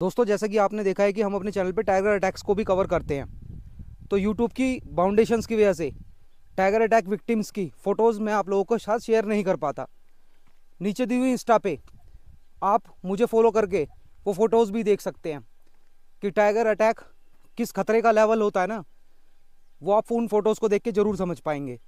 दोस्तों जैसा कि आपने देखा है कि हम अपने चैनल पे टाइगर अटैक्स को भी कवर करते हैं तो यूट्यूब की बाउंडेशंस की वजह से टाइगर अटैक विक्टिम्स की फ़ोटोज़ मैं आप लोगों को साथ शेयर नहीं कर पाता नीचे दी हुई इंस्टा पे आप मुझे फॉलो करके वो फ़ोटोज़ भी देख सकते हैं कि टाइगर अटैक किस खतरे का लेवल होता है ना वो आप उन फ़ोटोज़ को देख के ज़रूर समझ पाएंगे